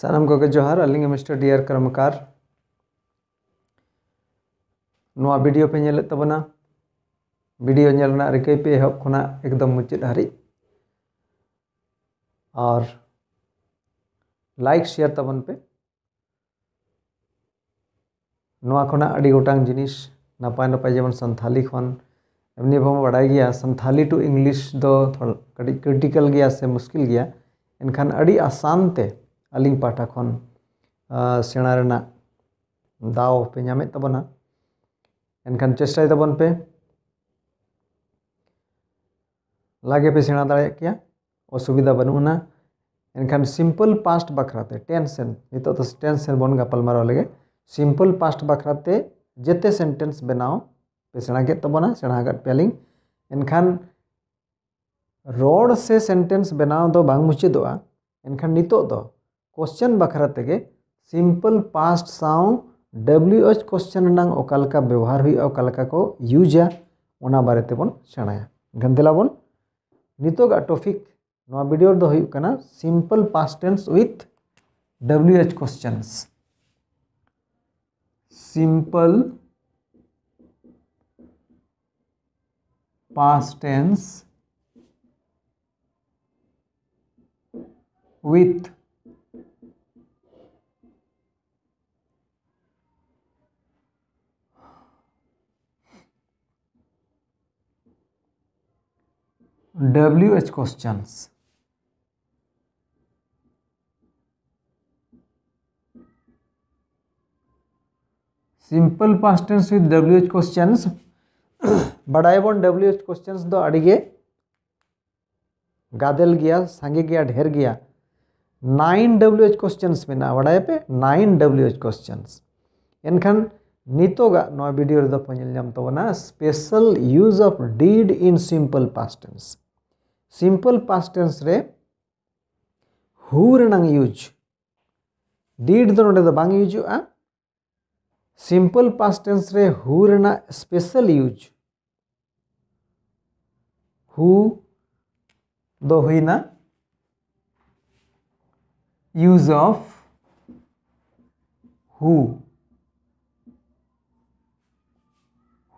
सनम गोगे जोहर अलग mister dear कर्मकार video पे तबना भिडियो रिक पे एहब खुना एकदम मुचाद हारी और लाइक शेयर तबन तो पे गोटा जिनिस नपाय नपाय जेबन सानी एमनी बम बड़ा गया सानी टू इंग्लिश दो थोड़ा क्रिटिकल गया से मुश्किल गया इनखान आसानते ᱟᱹᱞᱤᱧ ᱯᱟᱦᱴᱟ ᱠᱷᱚᱱ ᱥᱮᱬᱟ ᱨᱮᱱᱟᱜ ᱫᱟᱣ ᱯᱮ ᱧᱟᱢᱮᱫ ᱛᱟᱵᱚᱱᱟ ᱮᱱᱠᱷᱟᱱ ᱪᱮᱥᱴᱟᱭ ᱛᱟᱵᱚᱱ ᱯᱮ ᱞᱟᱜᱮ ᱯᱮ ᱥᱮᱬᱟ ᱫᱟᱲᱮᱭᱟᱜ ᱠᱮᱭᱟ ᱚᱥᱩᱵᱤᱫᱟ ᱵᱟᱹᱱᱩᱜᱼᱟ एनखान सिंपल पास्ट बखराते टेंशन नित तो टेंशन बन गपालमारा लगे सिंपल पास्ट बखराते जेते सेंटेंस बनाओ पे सेणागे तबना सेणागत पेलिंग एनखान रोड से सेंटेंस बनाओ दो बांग मुचिदोआ एनखान नित तो क्वेश्चन बखरा सिंपल पास्ट साउ डब्ल्यू एच क्वेश्चन व्यवहार हुआ को यूजा वह बारे तेबन सेणाया गला नितोगा टॉपिक ना भिडियो होना सिंपल पास्टेंस उथथ W H question simple past tense उथथ W H question simple past tense with W H question बड़ा बन डब्ल्यू एच क्वेश्चन दो अड़गे गादल गया संगे गया ढेर गया नाइन डब्ल्यू एच क्वेश्चन मेना बड़ा पे नाइन डब्ल्यू एच क्वेश्चन एनखान नितोगा video special use of did in simple past tense simple past tense हूँ यूज डीड तो ना यूज सिंपल पास टेन्स हूँ स्पेशल यूज हूँ use of who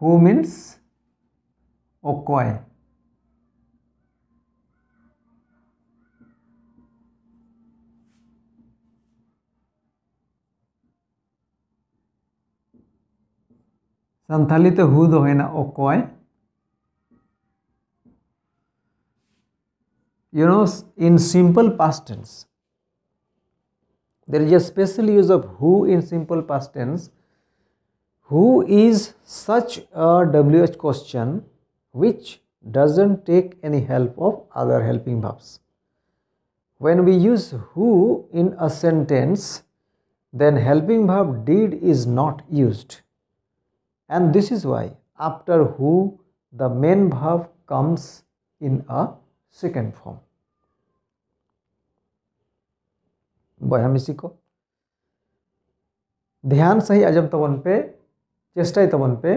who means ओ ᱥᱟᱱᱛᱷᱟᱞᱤ ᱛᱮ ᱦᱩ ᱫᱚ ᱦᱩᱭᱱᱟ ᱚᱠᱚᱭ you know in simple past tense there is a special use of who in simple past tense who is such a wh question which doesn't take any help of other helping verbs when we use who in a sentence then helping verb did is not used and this is why after who the main verb comes in a second form वह हम को ध्यान सही अजब तवन पे चेष्ट तवन पे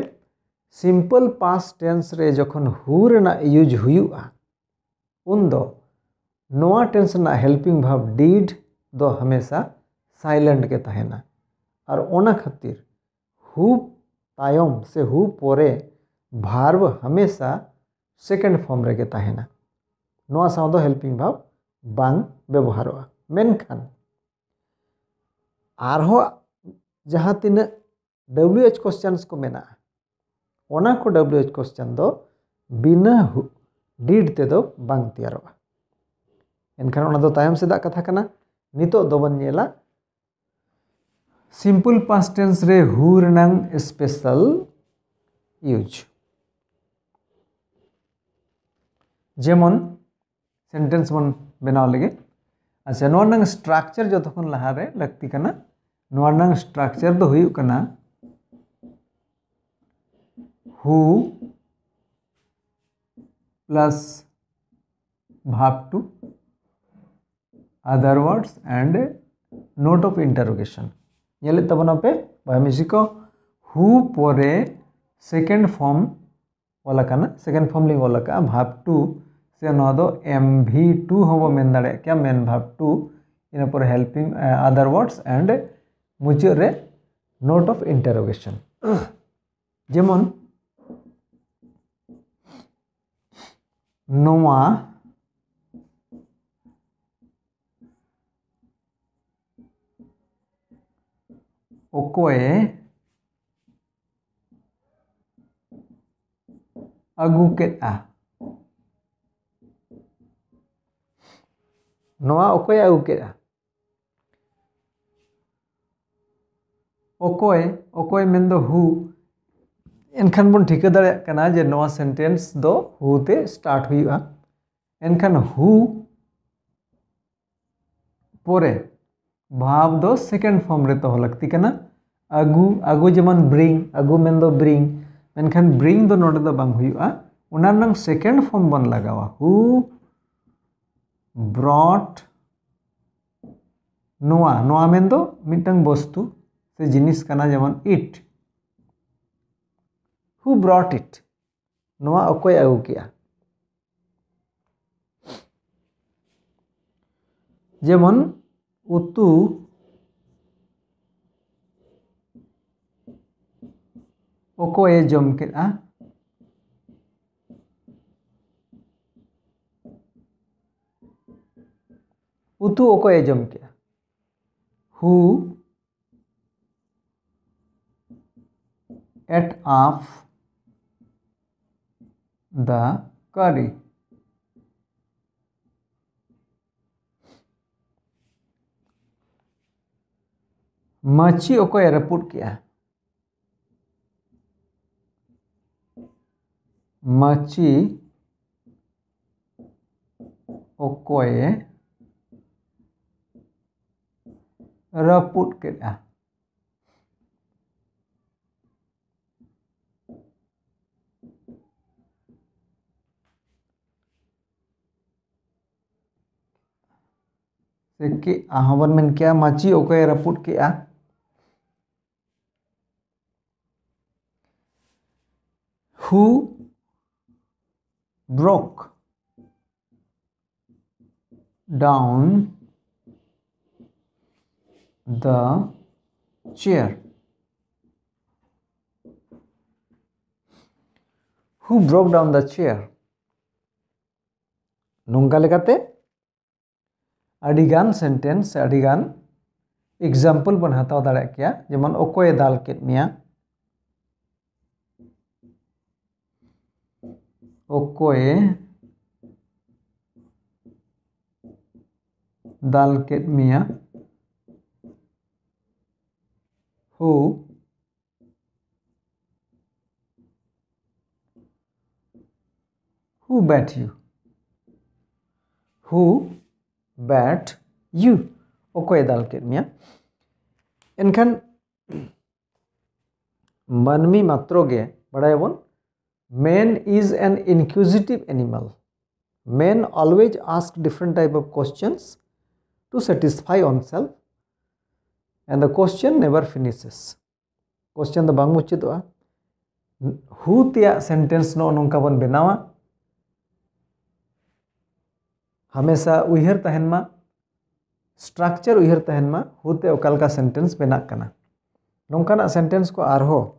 सिंपल पास टेंस रे जखन हु रेना यूज हुआ उन दो नोआ टेंस ना हेल्पिंग भाव डीड दो हमेशा साइलेंट के तहना और ओना खातिर हु तायम से हु पोरे भार्व हमेशा सेकेंड फॉर्म रेगे तहना नवा साउद हेल्पिंग भाव बांग व्यवहार मेनखान आरह जहाँ तीन डब्ल्यू एच कोश्चन्स को मेना डब्ल्यू एच कोश्चन दो बिना डीड तेद तैयार एनखान तायम सेदा कथा कर नितोबा सिंपल पास्ट टेंस रे हु रनांग स्पेशल यूज जेमन सेंटेंस बन बनाव लगे अच्छा नोनंग स्ट्रक्चर जो तो लहा रे लगती कना नोनंग स्ट्रक्चर तो हुई कना हु प्लस भाव two other words and note of interrogation पे को हू पर सेकेंड फॉर्म वाला सेकेंड फॉर्म लिंग वाला भाव टू से ना एम भि टू हम मेन दाड़ा मेन भाव टू इनपर हेल्पिंग अदर वर्ड्स एंड मुझे नोट ऑफ इंटरोगेशन जेमन नोवा ओकोए अगू के अगू ओकोए ओकोए दो हु एनखान बन ठिका दाड़ा जे नवा सेंटेंस दो हु स्टार्ट हुआ एनखान हु पोरे भाव दो सेकेंड फॉर्म रे तो लगती कना आगु आगु जेमन ब्रिंग आगु मेन दो ब्रिंग मेनखान ब्रिंग दो नोडे दो बांग हुई आ उनार नंग सेकेंड फॉर्म बन लगावा हु ब्रॉट नोआ नोआ मेन दो मिटंग वस्तु से जिनिस कना जेमन इट हु ब्रॉट इट नोआ अकोय आगु किया जेमन उतु ओको जम के उतु ओको एजम के हु एट ऑफ द करी माची ओको एयरपोर्ट क्या है माची ओकोए एयरपोर्ट क्या के आहवन में क्या माची ओके एयरपोर्ट के आ who broke down the chair who broke down the chair ᱱᱚᱝᱠᱟ ᱞᱮᱠᱟᱛᱮ ᱟᱹᱰᱤᱜᱟᱱ ᱥᱮᱱᱴᱮᱱᱥ ᱟᱹᱰᱤᱜᱟᱱ ᱮᱠᱡᱟᱢᱯᱚᱞ ᱵᱚᱱ ᱦᱟᱛᱟᱣ ᱫᱟᱲᱮᱭᱟᱜ ᱠᱮᱭᱟ ᱡᱮᱢᱚᱱ ᱚᱠᱚᱭᱮ ᱫᱟᱞ ᱠᱮᱫ ᱢᱮᱭᱟ ओको दाल केटमिया who who beat you who beat you ओको दाल केटमिया इनखान मानमी मात्रगे बड़ा बन man is an inquisitive animal men always ask different type of questions to satisfy oneself and the question never finishes question ᱫᱚ ᱵᱟᱝ ᱢᱩᱪᱟᱹᱫᱚᱜᱼᱟ who ᱛᱮᱭᱟᱜ sentence ᱱᱚᱜᱼᱚ ᱱᱚᱝᱠᱟ ᱵᱚᱱ ᱵᱮᱱᱟᱣᱟ ᱦᱟᱢᱮᱥᱟ ᱩᱭᱦᱟᱹᱨ ᱛᱟᱦᱮᱱ ᱢᱟ ᱥᱴᱨᱟᱠᱪᱟᱨ ᱩᱭᱦᱟᱹᱨ ᱛᱟᱦᱮᱱ ᱢᱟ ᱦᱩᱛᱮ ᱚᱠᱟ ᱞᱮᱠᱟ ᱥᱮᱱᱴᱮᱱᱥ ᱵᱮᱱᱟᱜ ᱠᱟᱱᱟ ᱱᱚᱝᱠᱟᱱᱟᱜ ᱥᱮᱱᱴᱮᱱᱥ ᱠᱚ ᱟᱨᱦᱚᱸ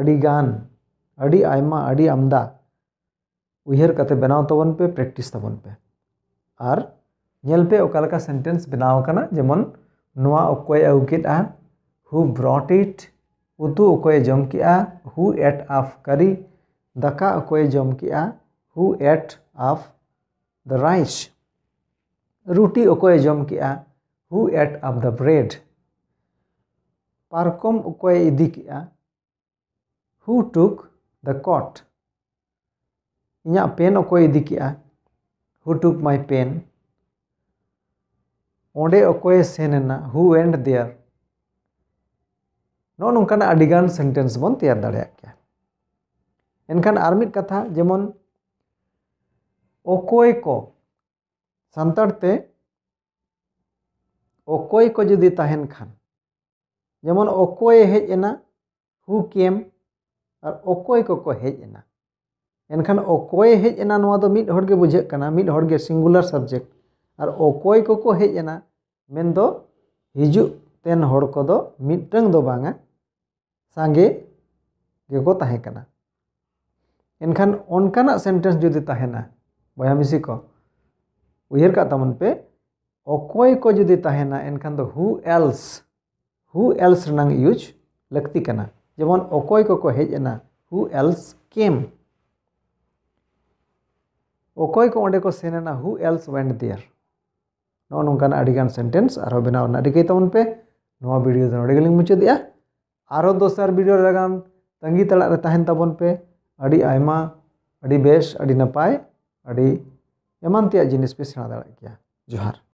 ᱟᱹᱰᱤᱜᱟᱱ आमदा उयर कते बनाव तबन पे प्रैक्टिस तबन पे और नलपे अका सेंटेंस बनावकान जेमन नवाय अगुके हू ब्रट इट उतू अकय जम के हू एट आफ कारी दाका अकय जम के who ate of the rice रुटी अकय जम के who ate of the bread पारकम अकय इदी के हू टुक द cot ᱤᱧᱟᱹᱜ ᱯᱮᱱ ᱚᱠᱚᱭ ᱤᱫᱤ ᱠᱮᱜᱼᱟ who took my pen ᱚᱸᱰᱮ ᱚᱠᱚᱭᱮ ᱥᱮᱱ ᱮᱱᱟ who went there ᱱᱚᱜᱼᱚ ᱱᱚᱝᱠᱟᱱᱟᱜ ᱟᱹᱰᱤᱜᱟᱱ ᱥᱮᱱᱴᱮᱱᱥ ᱵᱚᱱ ᱛᱮᱭᱟᱨ ᱫᱟᱲᱮᱭᱟᱜ ᱠᱮᱭᱟ ᱮᱱᱠᱷᱟᱱ ᱟᱨ ᱢᱤᱫ ᱠᱟᱛᱷᱟ ᱡᱮᱢᱚᱱ ᱚᱠᱚᱭ ᱠᱚ ᱥᱟᱱᱛᱟᱲ ᱛᱮ ᱚᱠᱚᱭ ᱠᱚ ᱡᱩᱫᱤ ᱛᱟᱦᱮᱱ ᱠᱷᱟᱱ ᱡᱮᱢᱚᱱ ᱚᱠᱚᱭᱮ ᱦᱮᱡ ᱮᱱᱟ ᱦᱩ ᱠᱮᱢ ᱟᱨ ᱚᱠᱚᱭ ᱠᱚᱠᱚ ᱦᱮᱡ ᱮᱱᱟ ᱮᱱᱠᱷᱟᱱ ᱚᱠᱚᱭ ᱦᱮᱡ ᱮᱱᱟ ᱱᱚᱣᱟ ᱫᱚ ᱢᱤᱫ ᱦᱚᱲ ᱜᱮ ᱵᱩᱡᱷᱟᱹᱜ ᱠᱟᱱᱟ ᱢᱤᱫ ᱦᱚᱲ ᱜᱮ ᱥᱤᱝᱜᱩᱞᱟᱨ ᱥᱟᱵᱡᱮᱠᱴ ᱟᱨ ᱚᱠᱚᱭ ᱠᱚᱠᱚ ᱦᱮᱡ ᱮᱱᱟ ᱢᱮᱱ ᱫᱚ ᱦᱤᱡᱩᱜ ᱛᱮᱱ ᱦᱚᱲ ᱠᱚᱫᱚ ᱢᱤᱫᱴᱟᱝ ᱫᱚ ᱵᱟᱝᱟ ᱥᱟᱸᱜᱮ ᱜᱮᱠᱚ ᱛᱟᱦᱮᱸ ᱠᱟᱱᱟ ᱮᱱᱠᱷᱟᱱ ᱚᱱᱠᱟᱱᱟᱜ ᱥᱮᱱᱴᱮᱱᱥ ᱡᱩᱫᱤ ᱛᱟᱦᱮᱱᱟ ᱵᱚᱭᱦᱟ ᱢᱤᱥᱤ ᱠᱚ ᱩᱭᱦᱟᱹᱨ ᱠᱟᱜ ᱛᱟᱵᱚᱱ ᱯᱮ ᱚᱠᱚᱭ ᱠᱚ ᱡᱩᱫᱤ ᱛᱟᱦᱮᱱᱟ ᱮᱱᱠᱷᱟᱱ ᱫᱚ ᱦᱩ ᱮᱞᱥ ᱦᱩ ᱮᱞᱥ ᱨᱮᱱᱟᱜ ᱤᱭᱩᱡᱽ ᱞᱟᱹᱠᱛᱤ ᱠᱟᱱᱟ जेमन अकय को हजना हू एल्स केम अकय को अंक सेनना हू एल्स वैंड देयर नौ नौकान सेन्टेंस और बनावना कईतावन पे ना भिडियो नागली मुचाद और दसार भिडियो लगान तंगी तड़ाने तहन पे अभी बेस अभी नपाय अभी एमान जिनिस पे सेड़ा दाड़ गया जोहार